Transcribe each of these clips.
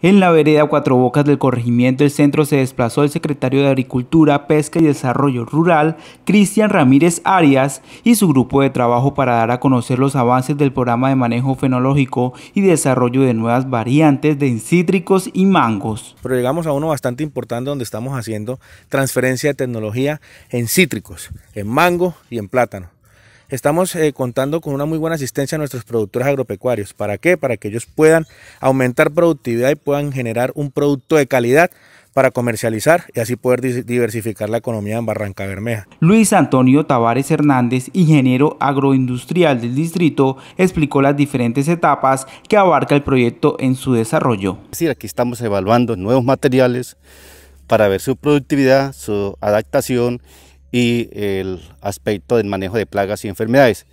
En la vereda Cuatro Bocas del corregimiento el centro se desplazó el secretario de Agricultura, Pesca y Desarrollo Rural, Cristian Ramírez Arias, y su grupo de trabajo para dar a conocer los avances del programa de manejo fenológico y desarrollo de nuevas variantes de cítricos y mangos. Pero llegamos a uno bastante importante donde estamos haciendo transferencia de tecnología en cítricos, en mango y en plátano estamos eh, contando con una muy buena asistencia a nuestros productores agropecuarios. ¿Para qué? Para que ellos puedan aumentar productividad y puedan generar un producto de calidad para comercializar y así poder diversificar la economía en Barranca Bermeja. Luis Antonio Tavares Hernández, ingeniero agroindustrial del distrito, explicó las diferentes etapas que abarca el proyecto en su desarrollo. Es aquí estamos evaluando nuevos materiales para ver su productividad, su adaptación y el aspecto del manejo de plagas y enfermedades.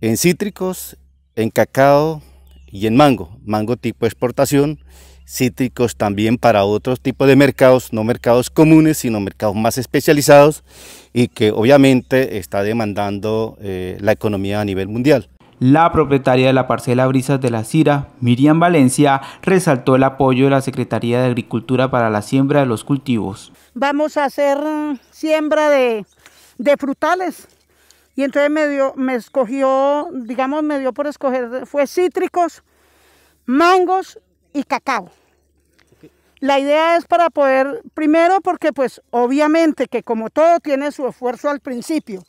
En cítricos, en cacao y en mango. Mango tipo exportación, cítricos también para otros tipos de mercados, no mercados comunes, sino mercados más especializados y que obviamente está demandando eh, la economía a nivel mundial. La propietaria de la parcela Brisas de la Sira, Miriam Valencia, resaltó el apoyo de la Secretaría de Agricultura para la siembra de los cultivos. Vamos a hacer siembra de, frutales. Y entonces me, me escogió, digamos, me dio por escoger, fue cítricos, mangos y cacao. La idea es para poder, primero porque pues obviamente que como todo tiene su esfuerzo al principio,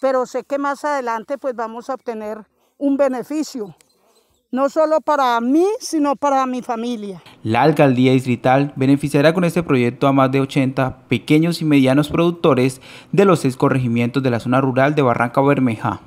pero sé que más adelante pues vamos a obtener un beneficio, no solo para mí, sino para mi familia. La alcaldía distrital beneficiará con este proyecto a más de 80 pequeños y medianos productores de los seis corregimientos de la zona rural de Barranca Bermeja.